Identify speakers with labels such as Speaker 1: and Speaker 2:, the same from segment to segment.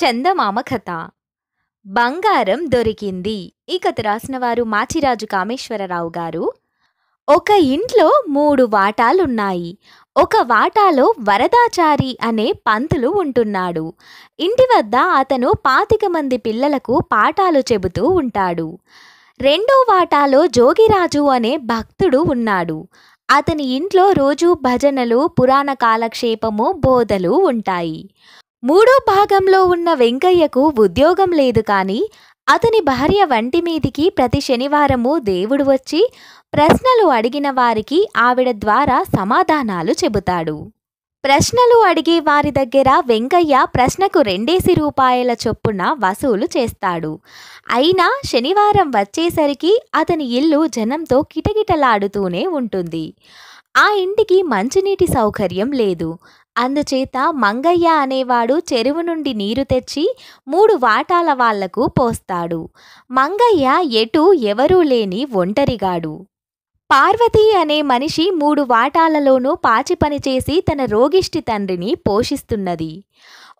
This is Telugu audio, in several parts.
Speaker 1: చందమామ కథ బంగారం దొరికింది ఈ కథ రాసిన వారు మాచిరాజు కామేశ్వరరావు గారు ఒక ఇంట్లో మూడు వాటాలున్నాయి ఒక వాటాలో వరదాచారి అనే పంతులు ఉంటున్నాడు ఇంటి వద్ద అతను పాతిక మంది పిల్లలకు పాఠాలు చెబుతూ ఉంటాడు రెండో వాటాలో జోగిరాజు అనే భక్తుడు ఉన్నాడు అతని ఇంట్లో రోజూ భజనలు పురాణ కాలక్షేపము బోధలు ఉంటాయి మూడో భాగంలో ఉన్న వెంకయ్యకు ఉద్యోగం లేదు కానీ అతని భార్య వంటి మీదికి ప్రతి శనివారము దేవుడు వచ్చి ప్రశ్నలు అడిగిన వారికి ఆవిడ ద్వారా సమాధానాలు చెబుతాడు ప్రశ్నలు అడిగే వారి దగ్గర వెంకయ్య ప్రశ్నకు రెండేసి రూపాయల చొప్పున వసూలు చేస్తాడు అయినా శనివారం వచ్చేసరికి అతని ఇల్లు జనంతో కిటకిటలాడుతూనే ఉంటుంది ఆ ఇంటికి మంచినీటి సౌకర్యం లేదు అందుచేత మంగయ్య అనేవాడు చెరువు నుండి నీరు తెచ్చి మూడు వాటాల వాళ్లకు పోస్తాడు మంగయ్య ఎటు ఎవరూ లేని ఒంటరిగాడు పార్వతి అనే మనిషి మూడు వాటాలలోనూ పాచి పనిచేసి తన రోగిష్టి తండ్రిని పోషిస్తున్నది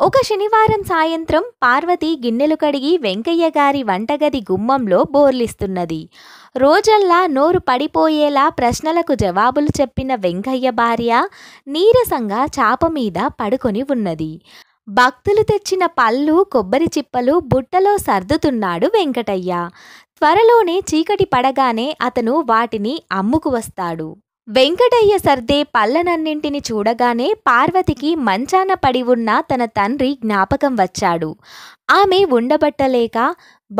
Speaker 1: ఒక శనివారం సాయంత్రం పార్వతి గిన్నెలు కడిగి వెంకయ్య గారి వంటగది గుమ్మంలో బోర్లిస్తున్నది రోజల్లా నోరు పడిపోయేలా ప్రశ్నలకు జవాబులు చెప్పిన వెంకయ్య భార్య నీరసంగా చాప మీద పడుకొని ఉన్నది భక్తులు తెచ్చిన పళ్ళు కొబ్బరి చిప్పలు బుట్టలో సర్దుతున్నాడు వెంకటయ్య త్వరలోనే చీకటి పడగానే అతను వాటిని అమ్ముకు వస్తాడు వెంకటయ్య సర్దే పల్లనన్నింటిని చూడగానే పార్వతికి మంచాన పడి ఉన్న తన తండ్రి జ్ఞాపకం వచ్చాడు ఆమె ఉండబట్టలేక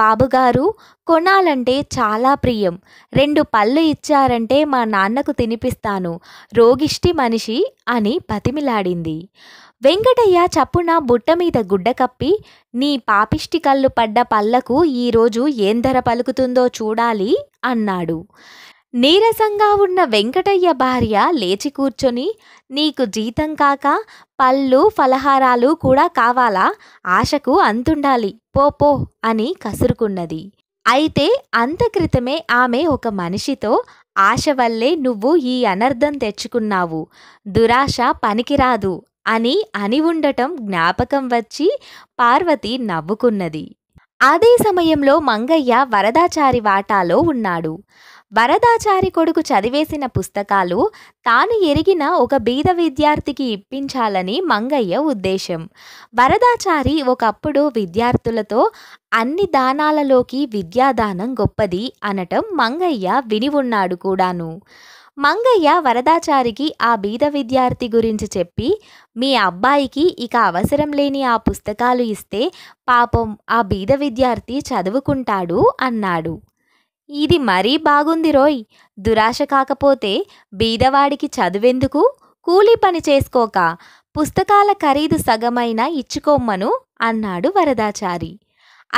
Speaker 1: బాబుగారు కొనాలంటే చాలా ప్రియం రెండు పళ్ళు ఇచ్చారంటే మా నాన్నకు తినిపిస్తాను రోగిష్టి మనిషి అని బతిమిలాడింది వెంకటయ్య చప్పున బుట్ట మీద గుడ్డ కప్పి నీ పాపిష్టి కళ్ళు పడ్డ పళ్ళకు ఈరోజు ఏం ధర పలుకుతుందో చూడాలి అన్నాడు నీరసంగా ఉన్న వెంకటయ్య భార్య లేచి కూర్చొని నీకు జీతం కాక పళ్ళు ఫలహారాలు కూడా కావాలా ఆశకు అంతుండాలి పో పో అని కసురుకున్నది అయితే అంతక్రితమే ఆమె ఒక మనిషితో ఆశ వల్లే నువ్వు ఈ అనర్థం తెచ్చుకున్నావు దురాశ పనికిరాదు అని అని ఉండటం జ్ఞాపకం వచ్చి పార్వతి నవ్వుకున్నది అదే సమయంలో మంగయ్య వరదాచారి వాటాలో ఉన్నాడు వరదాచారి కొడుకు చదివేసిన పుస్తకాలు తాను ఎరిగిన ఒక బీద విద్యార్థికి ఇప్పించాలని మంగయ్య ఉద్దేశం వరదాచారి ఒకప్పుడు విద్యార్థులతో అన్ని దానాలలోకి విద్యాదానం గొప్పది అనటం మంగయ్య విని ఉన్నాడు కూడాను మంగయ్య వరదాచారికి ఆ బీద విద్యార్థి గురించి చెప్పి మీ అబ్బాయికి ఇక అవసరం లేని ఆ పుస్తకాలు ఇస్తే పాపం ఆ బీద విద్యార్థి చదువుకుంటాడు అన్నాడు ఇది మరీ బాగుంది రోయ్ దురాశ కాకపోతే బీదవాడికి చదువెందుకు కూలీ పని చేసుకోక పుస్తకాల ఖరీదు సగమైన ఇచ్చుకోమ్మను అన్నాడు వరదాచారి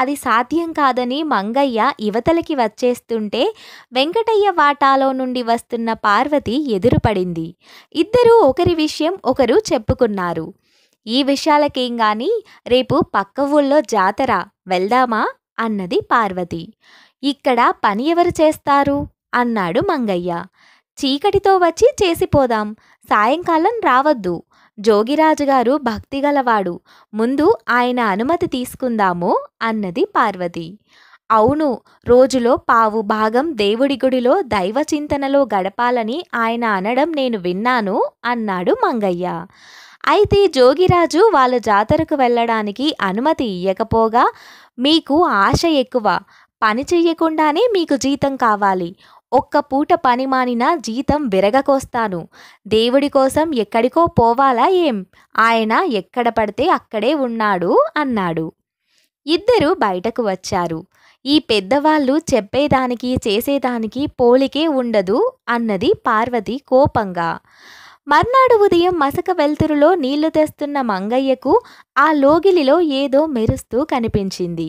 Speaker 1: అది సాధ్యం కాదని మంగయ్య యువతలకి వచ్చేస్తుంటే వెంకటయ్య వాటాలో నుండి వస్తున్న పార్వతి ఎదురుపడింది ఇద్దరూ ఒకరి విషయం ఒకరు చెప్పుకున్నారు ఈ విషయాలకేం గాని రేపు పక్క ఊళ్ళో జాతర వెళ్దామా అన్నది పార్వతి ఇక్కడ పని ఎవరు చేస్తారు అన్నాడు మంగయ్య చీకటితో వచ్చి చేసిపోదాం సాయంకాలం రావద్దు జోగిరాజుగారు భక్తిగలవాడు ముందు ఆయన అనుమతి తీసుకుందాము అన్నది పార్వతి అవును రోజులో పావు భాగం దేవుడి గుడిలో దైవ చింతనలో గడపాలని ఆయన అనడం నేను విన్నాను అన్నాడు మంగయ్య అయితే జోగిరాజు వాళ్ళ జాతరకు వెళ్ళడానికి అనుమతి ఇయ్యకపోగా మీకు ఆశ ఎక్కువ పని చెయ్యకుండానే మీకు జీతం కావాలి ఒక్క పూట పని మానినా జీతం విరగకోస్తాను దేవుడి కోసం ఎక్కడికో పోవాలా ఏం ఆయన ఎక్కడ పడితే అక్కడే ఉన్నాడు అన్నాడు ఇద్దరు బయటకు వచ్చారు ఈ పెద్దవాళ్ళు చెప్పేదానికి చేసేదానికి పోలికే ఉండదు అన్నది పార్వతి కోపంగా మర్నాడు ఉదయం మసక వెల్తురులో నీళ్లు తెస్తున్న మంగయ్యకు ఆ లోగిలిలో ఏదో మెరుస్తూ కనిపించింది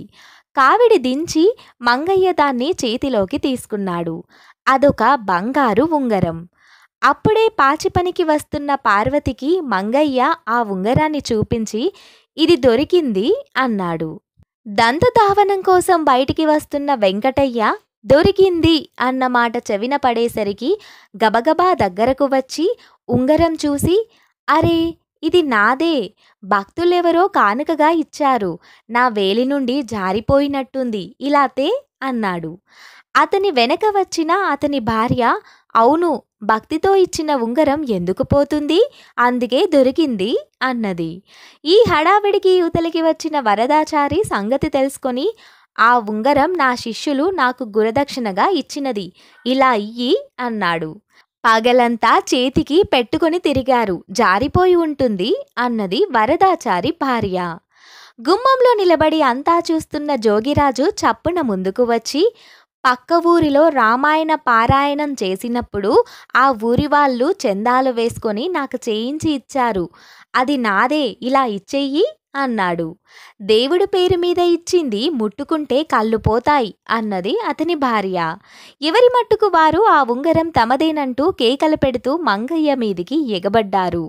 Speaker 1: కావిడి దించి మంగయ్య దాన్ని చేతిలోకి తీసుకున్నాడు అదొక బంగారు ఉంగరం అప్పుడే పాచిపనికి వస్తున్న పార్వతికి మంగయ్య ఆ ఉంగరాన్ని చూపించి ఇది దొరికింది అన్నాడు దంతధావనం కోసం బయటికి వస్తున్న వెంకటయ్య దొరికింది అన్న మాట చెవిన పడేసరికి గబగబా దగ్గరకు వచ్చి ఉంగరం చూసి అరే ఇది నాదే భక్తులెవరో కానుకగా ఇచ్చారు నా వేలి నుండి జారిపోయినట్టుంది ఇలాతే అన్నాడు అతని వెనక వచ్చిన అతని భార్య అవును భక్తితో ఇచ్చిన ఉంగరం ఎందుకు పోతుంది అందుకే దొరికింది అన్నది ఈ హడావిడికి యువతలకి వచ్చిన వరదాచారి సంగతి తెలుసుకొని ఆ ఉంగరం నా శిష్యులు నాకు గురదక్షిణగా ఇచ్చినది ఇలా ఇయ్యి అన్నాడు పగలంతా చేతికి పెట్టుకుని తిరిగారు జారిపోయి ఉంటుంది అన్నది వరదాచారి భార్య గుమ్మంలో నిలబడి అంతా చూస్తున్న జోగిరాజు చప్పున ముందుకు వచ్చి పక్క ఊరిలో రామాయణ పారాయణం చేసినప్పుడు ఆ ఊరి వాళ్ళు చందాలు వేసుకొని నాకు చేయించి ఇచ్చారు అది నాదే ఇలా ఇచ్చేయి అన్నాడు దేవుడి పేరు మీద ఇచ్చింది ముట్టుకుంటే కళ్ళు పోతాయి అన్నది అతని భార్య ఎవరి మట్టుకు వారు ఆ ఉంగరం తమదేనంటూ కేకలు పెడుతూ మంగయ్య మీదికి ఎగబడ్డారు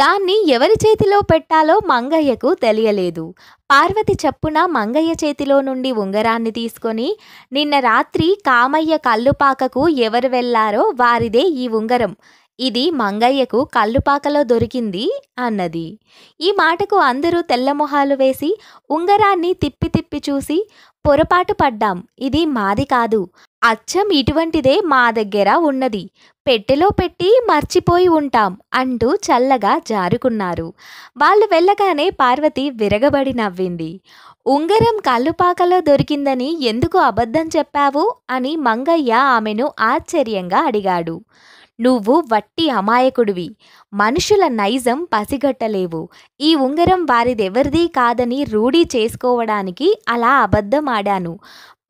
Speaker 1: దాన్ని ఎవరి చేతిలో పెట్టాలో మంగయ్యకు తెలియలేదు పార్వతి చప్పున మంగయ్య చేతిలో నుండి ఉంగరాన్ని తీసుకొని నిన్న రాత్రి కామయ్య కల్లుపాకకు ఎవరు వెళ్లారో వారిదే ఈ ఉంగరం ఇది మంగయ్యకు కల్లుపాకలో దొరికింది అన్నది ఈ మాటకు అందరూ తెల్లమొహాలు వేసి ఉంగరాన్ని తిప్పి తిప్పి చూసి పొరపాటు పడ్డాం ఇది మాది కాదు అచ్చం ఇటువంటిదే మా దగ్గర ఉన్నది పెట్టెలో పెట్టి మర్చిపోయి ఉంటాం అంటూ చల్లగా జారుకున్నారు వాళ్ళు వెళ్ళగానే పార్వతి విరగబడి నవ్వింది ఉంగరం కల్లుపాకలో దొరికిందని ఎందుకు అబద్ధం చెప్పావు అని మంగయ్య ఆమెను ఆశ్చర్యంగా అడిగాడు నువ్వు వట్టి అమాయకుడివి మనుషుల నైజం పసిగట్టలేవు ఈ ఉంగరం వారిదెవరిది కాదని రూఢీ చేసుకోవడానికి అలా అబద్ధమాడాను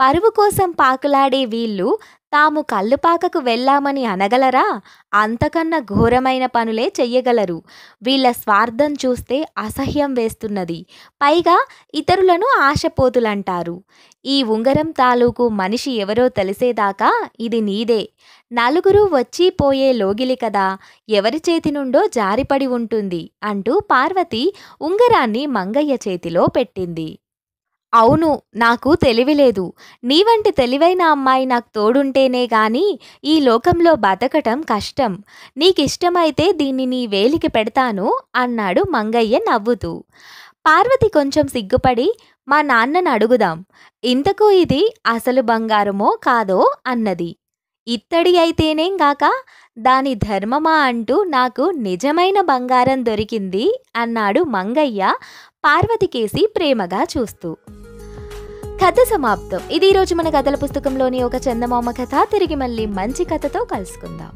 Speaker 1: పరువు కోసం పాకులాడే వీళ్ళు తాము కళ్ళుపాకకు వెళ్ళామని అనగలరా అంతకన్నా ఘోరమైన పనులే చెయ్యగలరు వీళ్ళ స్వార్థం చూస్తే అసహ్యం వేస్తున్నది పైగా ఇతరులను ఆశపోతులంటారు ఈ ఉంగరం తాలూకు మనిషి ఎవరో తెలిసేదాకా ఇది నీదే నలుగురు వచ్చి పోయే లోగిలి కదా ఎవరి చేతి నుండో జారిపడి ఉంటుంది అంటూ పార్వతి ఉంగరాన్ని మంగయ్య చేతిలో పెట్టింది అవును నాకు తెలివిలేదు నీ వంటి తెలివైన అమ్మాయి నాకు తోడుంటేనే గాని ఈ లోకంలో బతకటం కష్టం నీకిష్టమైతే దీన్ని నీ వేలికి పెడతాను అన్నాడు మంగయ్య నవ్వుతూ పార్వతి కొంచెం సిగ్గుపడి మా నాన్నను అడుగుదాం ఇంతకు ఇది అసలు బంగారమో కాదో అన్నది ఇత్తడి అయితేనేం గాక దాని ధర్మమా అంటూ నాకు నిజమైన బంగారం దొరికింది అన్నాడు మంగయ్య పార్వతికేసి ప్రేమగా చూస్తూ కథ సమాప్తం ఇది ఈరోజు మన కథల పుస్తకంలోని ఒక చందమామ కథ తిరిగి మళ్ళీ మంచి కథతో కలుసుకుందాం